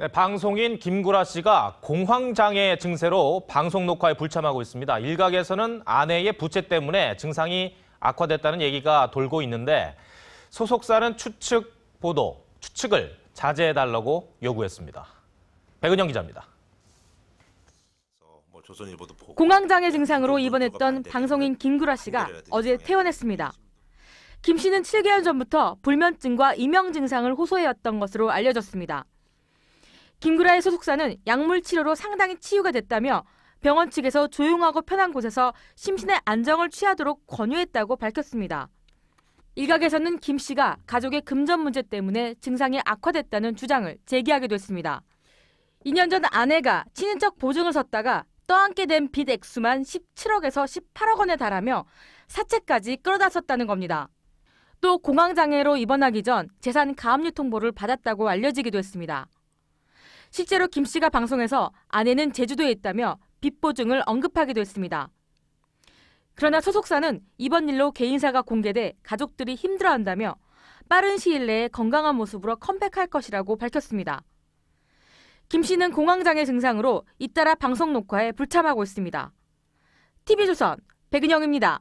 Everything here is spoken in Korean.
네, 방송인 김구라 씨가 공황장애 증세로 방송 녹화에 불참하고 있습니다. 일각에서는 아내의 부채 때문에 증상이 악화됐다는 얘기가 돌고 있는데 소속사는 추측 보도, 추측을 자제해달라고 요구했습니다. 백은영 기자입니다. 뭐 공황장애 증상으로 입원했던 방송인 김구라 씨가 어제 퇴원했습니다. 김 씨는 7개월 전부터 불면증과 이명 증상을 호소해왔던 것으로 알려졌습니다. 김구라의 소속사는 약물 치료로 상당히 치유가 됐다며 병원 측에서 조용하고 편한 곳에서 심신의 안정을 취하도록 권유했다고 밝혔습니다. 일각에서는 김 씨가 가족의 금전 문제 때문에 증상이 악화됐다는 주장을 제기하게됐습니다 2년 전 아내가 친인척 보증을 섰다가 떠안게 된 빚 액수만 17억에서 18억 원에 달하며 사채까지 끌어다 썼다는 겁니다. 또 공황장애로 입원하기 전 재산 가압류 통보를 받았다고 알려지기도 했습니다. 실제로 김 씨가 방송에서 아내는 제주도에 있다며 빚보증을 언급하기도 했습니다. 그러나 소속사는 이번 일로 개인사가 공개돼 가족들이 힘들어한다며 빠른 시일 내에 건강한 모습으로 컴백할 것이라고 밝혔습니다. 김 씨는 공황장애 증상으로 잇따라 방송 녹화에 불참하고 있습니다. TV조선 백은영입니다.